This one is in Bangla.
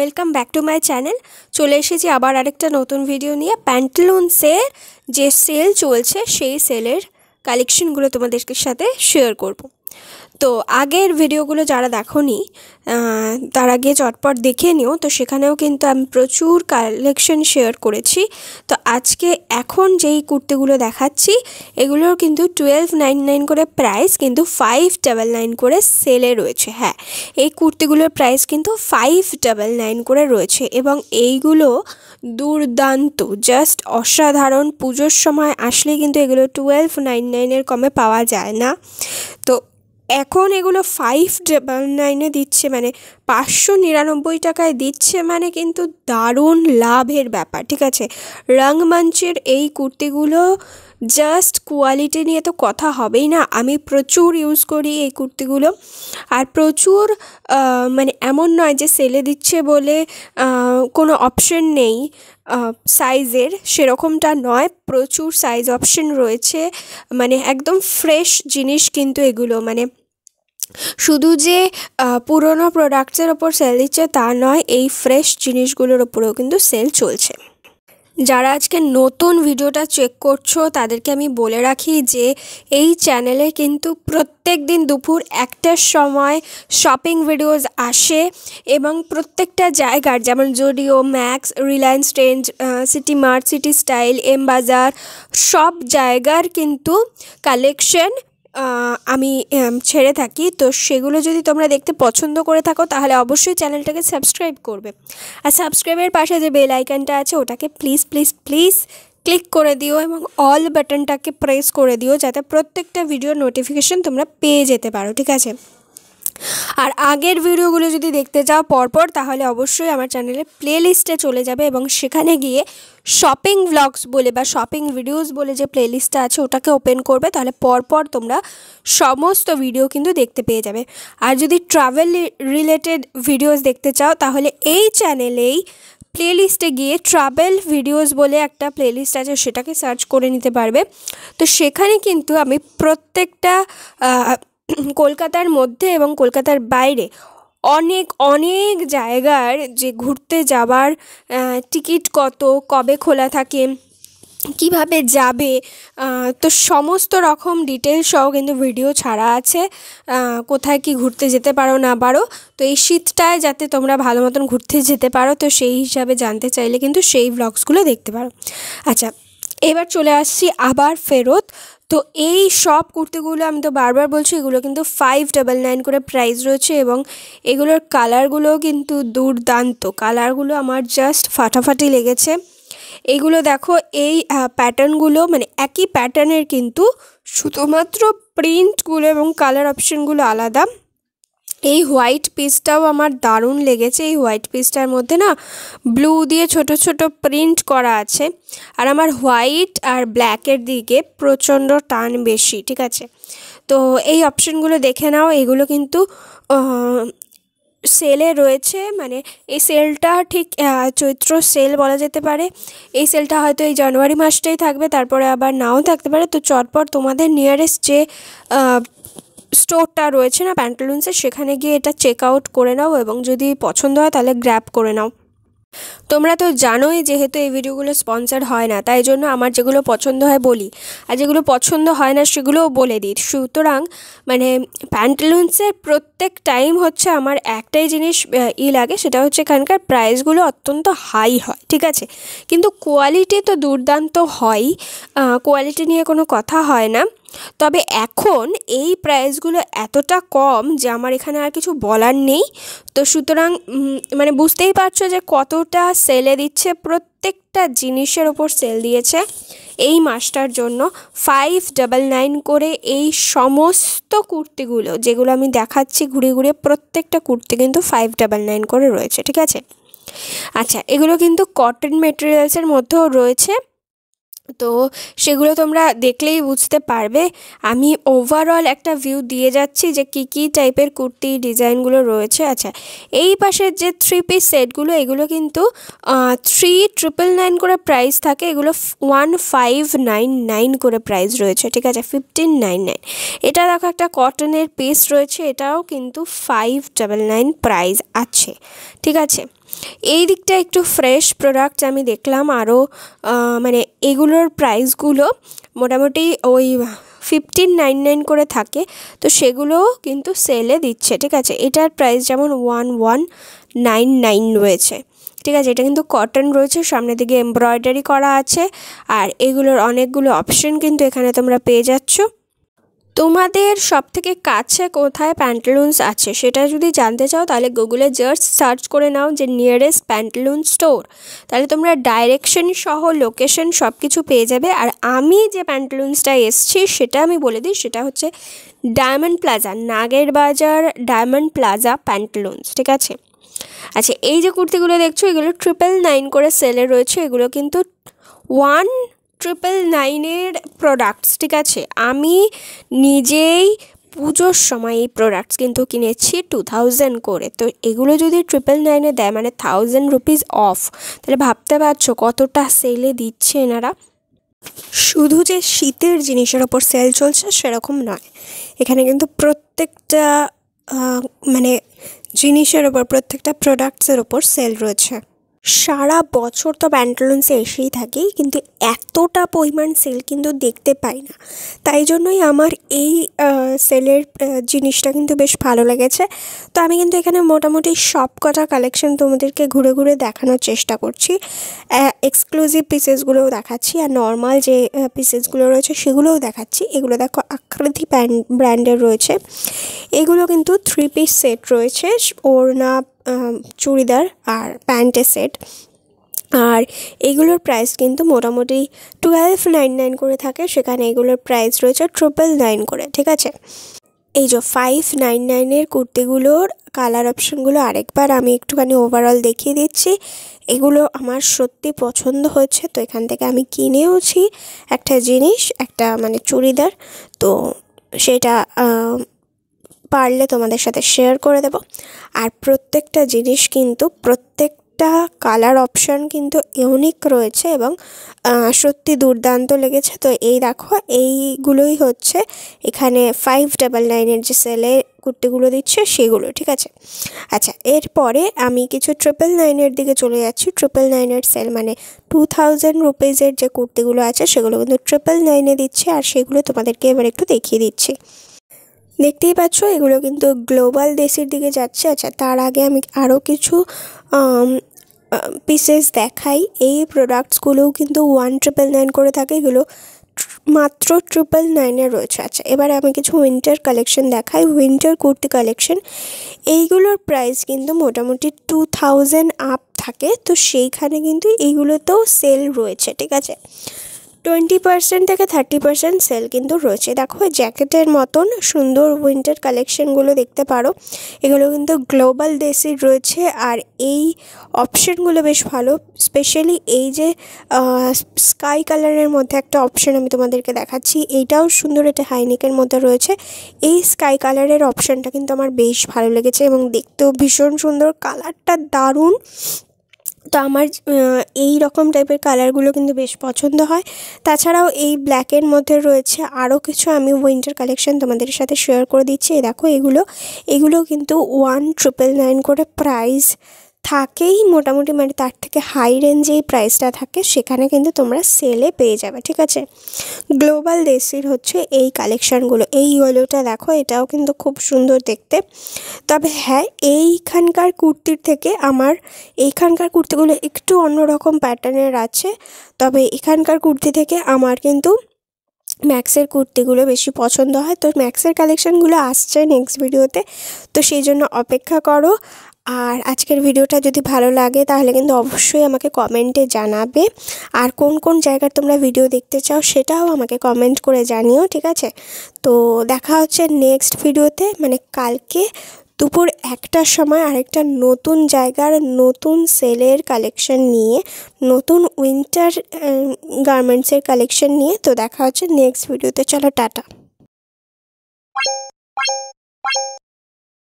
welcome back to my channel চলে এসেছি আবার আরেকটা নতুন ভিডিও নিয়ে প্যান্টলুন্সের যে সেল চলছে সেই সেলের কালেকশনগুলো তোমাদের সাথে শেয়ার করবো তো আগের ভিডিওগুলো যারা দেখনি তারা আগে চটপট দেখে নিও তো সেখানেও কিন্তু আমি প্রচুর কালেকশন শেয়ার করেছি তো আজকে এখন যেই কুর্তিগুলো দেখাচ্ছি এগুলোর কিন্তু টুয়েলভ নাইন নাইন করে প্রাইস কিন্তু ফাইভ ডাবল নাইন করে সেলে রয়েছে হ্যাঁ এই কুর্তিগুলোর প্রাইস কিন্তু ফাইভ ডাবল নাইন করে রয়েছে এবং এইগুলো দুর্দান্ত জাস্ট অসাধারণ পুজোর সময় আসলে কিন্তু এগুলো টুয়েলভ নাইন নাইনের কমে পাওয়া যায় না এখন এগুলো ফাইভ ডাবল নাইনে দিচ্ছে মানে পাঁচশো নিরানব্বই টাকায় দিচ্ছে মানে কিন্তু দারুণ লাভের ব্যাপার ঠিক আছে রংমঞ্চের এই কুর্তিগুলো জাস্ট কোয়ালিটি নিয়ে তো কথা হবেই না আমি প্রচুর ইউজ করি এই কুর্তিগুলো আর প্রচুর মানে এমন নয় যে সেলে দিচ্ছে বলে কোনো অপশন নেই সাইজের সেরকমটা নয় প্রচুর সাইজ অপশন রয়েছে মানে একদম ফ্রেশ জিনিস কিন্তু এগুলো মানে শুধু যে পুরনো প্রোডাক্টসের ওপর সেল দিচ্ছে তা নয় এই ফ্রেশ জিনিসগুলোর ওপরেও কিন্তু সেল চলছে যারা আজকে নতুন ভিডিওটা চেক করছো তাদেরকে আমি বলে রাখি যে এই চ্যানেলে কিন্তু প্রত্যেক দিন দুপুর একটার সময় শপিং ভিডিওস আসে এবং প্রত্যেকটা জায়গার যেমন Zudio Max Reliance Trend City Mart City Style M Bazaar সব জায়গার কিন্তু কালেকশন আমি ছেড়ে থাকি তো সেগুলো যদি তোমরা দেখতে পছন্দ করে থাকো তাহলে অবশ্যই চ্যানেলটাকে সাবস্ক্রাইব করবে আর সাবস্ক্রাইবের পাশে যে বেল আইকনটা আছে ওটাকে প্লিজ প্লিজ প্লিজ ক্লিক করে দিও এবং অল বাটনটাকে প্রেস করে দিও যাতে প্রত্যেকটা ভিডিও নোটিফিকেশন তোমরা পেয়ে যেতে পারো ঠিক আছে আর আগের ভিডিওগুলো যদি দেখতে চাও পরপর তাহলে অবশ্যই আমার চ্যানেলে প্লেলিস্টে চলে যাবে এবং সেখানে গিয়ে শপিং ভ্লগস বলে বা শপিং ভিডিওস বলে যে প্লেলিস্টটা আছে ওটাকে ওপেন করবে তাহলে পরপর তোমরা সমস্ত ভিডিও কিন্তু দেখতে পেয়ে যাবে আর যদি ট্রাভেল রিলেটেড ভিডিওস দেখতে চাও তাহলে এই চ্যানেলেই প্লেলিস্টে গিয়ে ট্রাভেল ভিডিওস বলে একটা প্লেলিস্ট আছে সেটাকে সার্চ করে নিতে পারবে তো সেখানে কিন্তু আমি প্রত্যেকটা কলকাতার মধ্যে এবং কলকাতার বাইরে অনেক অনেক জায়গার যে ঘুরতে যাবার টিকিট কত কবে খোলা থাকে কিভাবে যাবে তো সমস্ত রকম ডিটেলস সহ কিন্তু ভিডিও ছাড়া আছে কোথায় কি ঘুরতে যেতে পারো না পারো তো এই শীতটায় যাতে তোমরা ভালো মতন ঘুরতে যেতে পারো তো সেই হিসাবে জানতে চাইলে কিন্তু সেই ব্লগসগুলো দেখতে পারো আচ্ছা এবার চলে আসছি আবার ফেরত তো এই সব কুর্তিগুলো আমি তো বারবার বলছি এগুলো কিন্তু ফাইভ ডাবল নাইন করে প্রাইস রয়েছে এবং এগুলোর কালারগুলোও কিন্তু দুর্দান্ত কালারগুলো আমার জাস্ট ফাটাফাটি লেগেছে এগুলো দেখো এই প্যাটার্নগুলো মানে একই প্যাটার্নের কিন্তু শুধুমাত্র প্রিন্টগুলো এবং কালার অপশানগুলো আলাদা এই হোয়াইট পিসটাও আমার দারুণ লেগেছে এই হোয়াইট পিসটার মধ্যে না ব্লু দিয়ে ছোট ছোট প্রিন্ট করা আছে আর আমার হোয়াইট আর ব্ল্যাকের দিকে প্রচণ্ড টান বেশি ঠিক আছে তো এই অপশনগুলো দেখে নাও এগুলো কিন্তু সেলে রয়েছে মানে এই সেলটা ঠিক চৈত্র সেল বলা যেতে পারে এই সেলটা হয়তো এই জানুয়ারি মাসটাই থাকবে তারপরে আবার নাও থাকতে পারে তো চটপট তোমাদের নিয়ারেস্ট যে স্টোরটা রয়েছে না প্যান্টালুন্সের সেখানে গিয়ে এটা চেক আউট করে নাও এবং যদি পছন্দ হয় তাহলে গ্র্যাপ করে নাও তোমরা তো জানোই যেহেতু এই ভিডিওগুলো স্পন্সার হয় না তাই জন্য আমার যেগুলো পছন্দ হয় বলি আর যেগুলো পছন্দ হয় না সেগুলোও বলে দিই সুতরাং মানে প্যান্টালুন্সের প্রত্যেক টাইম হচ্ছে আমার একটাই জিনিস ই লাগে সেটা হচ্ছে এখানকার প্রাইসগুলো অত্যন্ত হাই হয় ঠিক আছে কিন্তু কোয়ালিটি তো দুর্দান্ত হয় কোয়ালিটি নিয়ে কোনো কথা হয় না তবে এখন এই প্রাইসগুলো এতটা কম যে আমার এখানে আর কিছু বলার নেই তো সুতরাং মানে বুঝতেই পারছো যে কতটা সেলে দিচ্ছে প্রত্যেকটা জিনিসের ওপর সেল দিয়েছে এই মাসটার জন্য ফাইভ ডাবল নাইন করে এই সমস্ত কুর্তিগুলো যেগুলো আমি দেখাচ্ছি ঘুরে ঘুরে প্রত্যেকটা কুর্তি কিন্তু ফাইভ ডাবল নাইন করে রয়েছে ঠিক আছে আচ্ছা এগুলো কিন্তু কটন মেটেরিয়ালসের মধ্যেও রয়েছে তো সেগুলো তোমরা দেখলেই বুঝতে পারবে আমি ওভারঅল একটা ভিউ দিয়ে যাচ্ছি যে কী কী টাইপের কুর্তি ডিজাইনগুলো রয়েছে আচ্ছা এই পাশের যে থ্রি পিস সেটগুলো এগুলো কিন্তু থ্রি ট্রিপল নাইন করে প্রাইস থাকে এগুলো ওয়ান ফাইভ নাইন নাইন করে প্রাইস রয়েছে ঠিক আছে ফিফটিন নাইন নাইন এটা দেখো একটা কটনের পিস রয়েছে এটাও কিন্তু ফাইভ ডাবল নাইন প্রাইস আছে ঠিক আছে এই দিকটা একটু ফ্রেশ প্রোডাক্ট আমি দেখলাম আরও মানে এগুলোর প্রাইসগুলো মোটামুটি ওই ফিফটিন নাইন নাইন করে থাকে তো সেগুলোও কিন্তু সেলে দিচ্ছে ঠিক আছে এটার প্রাইস যেমন ওয়ান ওয়ান নাইন নাইন রয়েছে ঠিক আছে এটা কিন্তু কটন রয়েছে সামনের দিকে এমব্রয়ডারি করা আছে আর এগুলোর অনেকগুলো অপশন কিন্তু এখানে তোমরা পেয়ে যাচ্ছ তোমাদের সবথেকে কাছে কোথায় প্যান্টালুন্স আছে সেটা যদি জানতে চাও তাহলে গুগলে জাস্ট সার্চ করে নাও যে নিয়ারেস্ট প্যান্টালুন স্টোর তাহলে তোমরা ডাইরেকশন সহ লোকেশন সব কিছু পেয়ে যাবে আর আমি যে প্যান্টালুন্সটা এসছি সেটা আমি বলে দিই সেটা হচ্ছে ডায়মন্ড প্লাজা নাগের বাজার ডায়মন্ড প্লাজা প্যান্টালুন্স ঠিক আছে আচ্ছা এই যে কুর্তিগুলো দেখছো এগুলো ট্রিপল নাইন করে সেলে রয়েছে এগুলো কিন্তু ওয়ান ট্রিপল নাইনের প্রোডাক্টস ঠিক আছে আমি নিজেই পুজোর সময় এই প্রোডাক্টস কিন্তু কিনেছি টু থাউজেন্ড করে তো এগুলো যদি ট্রিপল নাইনে দেয় মানে থাউজেন্ড রুপিস অফ তাহলে ভাবতে পারছো কতটা সেলে দিচ্ছে এনারা শুধু যে শীতের জিনিসের ওপর সেল চলছে সেরকম নয় এখানে কিন্তু প্রত্যেকটা মানে জিনিসের ওপর প্রত্যেকটা প্রোডাক্টসের ওপর সেল রয়েছে সারা বছর তো প্যান্টালুন্সে এসেই থাকি কিন্তু এতটা পরিমাণ সেল কিন্তু দেখতে পাই না তাই জন্যই আমার এই সেলের জিনিসটা কিন্তু বেশ ভালো লেগেছে তো আমি কিন্তু এখানে মোটামুটি সব কটা কালেকশান তোমাদেরকে ঘুরে ঘুরে দেখানোর চেষ্টা করছি এক্সক্লুসিভ পিসেসগুলোও দেখাচ্ছি আর নর্মাল যে পিসেসগুলো রয়েছে সেগুলোও দেখাচ্ছি এগুলো দেখো আকৃতি ব্র্যান্ডের রয়েছে এগুলো কিন্তু থ্রি পিস সেট রয়েছে ওড়না চুড়িদার আর প্যান্টের সেট আর এগুলোর প্রাইস কিন্তু মোটামুটি টুয়েলভ নাইন নাইন করে থাকে সেখানে এগুলোর প্রাইস রয়েছে ট্রিপল নাইন করে ঠিক আছে এই যে ফাইভ নাইন নাইনের কুর্তিগুলোর কালার অপশানগুলো আরেকবার আমি একটুখানি ওভারঅল দেখিয়ে দিচ্ছি এগুলো আমার সত্যি পছন্দ হয়েছে তো এখান থেকে আমি কিনেওছি একটা জিনিস একটা মানে চুড়িদার তো সেটা পারলে তোমাদের সাথে শেয়ার করে দেব আর প্রত্যেকটা জিনিস কিন্তু প্রত্যেকটা কালার অপশান কিন্তু ইউনিক রয়েছে এবং সত্যি দুর্দান্ত লেগেছে তো এই দেখো এইগুলোই হচ্ছে এখানে ফাইভ ডাবল নাইনের যে সেলে কুর্তিগুলো দিচ্ছে সেগুলো ঠিক আছে আচ্ছা এরপরে আমি কিছু ট্রিপল নাইনের দিকে চলে যাচ্ছি ট্রিপল নাইনের সেল মানে টু থাউজেন্ড রুপিজের যে কুর্তিগুলো আছে সেগুলো কিন্তু ট্রিপল নাইনে দিচ্ছে আর সেগুলো তোমাদেরকে এবার একটু দেখিয়ে দিচ্ছি দেখতেই পাচ্ছ এগুলো কিন্তু গ্লোবাল দেশের দিকে যাচ্ছে আচ্ছা তার আগে আমি আরও কিছু পিসেস দেখাই এই প্রোডাক্টসগুলোও কিন্তু ওয়ান ট্রিপল নাইন করে থাকে এগুলো মাত্র ট্রিপল নাইনে রয়েছে আচ্ছা এবারে আমি কিছু উইন্টার কালেকশন দেখাই উইন্টার কুর্তি কালেকশন এইগুলোর প্রাইস কিন্তু মোটামুটি টু থাউজেন্ড আপ থাকে তো সেইখানে কিন্তু এইগুলোতেও সেল রয়েছে ঠিক আছে টোয়েন্টি পার্সেন্ট থেকে থার্টি পার্সেন্ট সেল কিন্তু রয়েছে দেখো জ্যাকেটের মতন সুন্দর উইন্টার কালেকশনগুলো দেখতে পারো এগুলো কিন্তু গ্লোবাল দেশের রয়েছে আর এই অপশানগুলো বেশ ভালো স্পেশালি এই যে স্কাই কালারের মধ্যে একটা অপশান আমি তোমাদেরকে দেখাচ্ছি এইটাও সুন্দর এটা হাইনেকের মধ্যে রয়েছে এই স্কাই কালারের অপশানটা কিন্তু আমার বেশ ভালো লেগেছে এবং দেখতেও ভীষণ সুন্দর কালারটা দারুণ তো আমার এই রকম টাইপের কালারগুলো কিন্তু বেশ পছন্দ হয় তাছাড়াও এই ব্ল্যাকের মধ্যে রয়েছে আরও কিছু আমি উইন্টার কালেকশন তোমাদের সাথে শেয়ার করে দিচ্ছি দেখো এগুলো এগুলো কিন্তু ওয়ান ট্রিপল নাইন করে প্রাইস থাকেই মোটামুটি মানে তার থেকে হাই রেঞ্জেই প্রাইসটা থাকে সেখানে কিন্তু তোমরা সেলে পেয়ে যাবে ঠিক আছে গ্লোবাল দেশির হচ্ছে এই কালেকশানগুলো এই ইয়েলোটা দেখো এটাও কিন্তু খুব সুন্দর দেখতে তবে হ্যাঁ এইখানকার কুর্তির থেকে আমার এইখানকার কুর্তিগুলো একটু অন্যরকম প্যাটার্নের আছে তবে এখানকার কুর্তি থেকে আমার কিন্তু ম্যাক্সের কুর্তিগুলো বেশি পছন্দ হয় তো ম্যাক্সের কালেকশানগুলো আসছে নেক্সট ভিডিওতে তো সেই জন্য অপেক্ষা করো আর আজকের ভিডিওটা যদি ভালো লাগে তাহলে কিন্তু অবশ্যই আমাকে কমেন্টে জানাবে আর কোন কোন জায়গার তোমরা ভিডিও দেখতে চাও সেটাও আমাকে কমেন্ট করে জানিও ঠিক আছে তো দেখা হচ্ছে নেক্সট ভিডিওতে মানে কালকে দুপুর একটার সময় আরেকটা নতুন জায়গার নতুন সেলের কালেকশন নিয়ে নতুন উইন্টার গার্মেন্টসের কালেকশন নিয়ে তো দেখা হচ্ছে নেক্সট ভিডিওতে চলো টাটা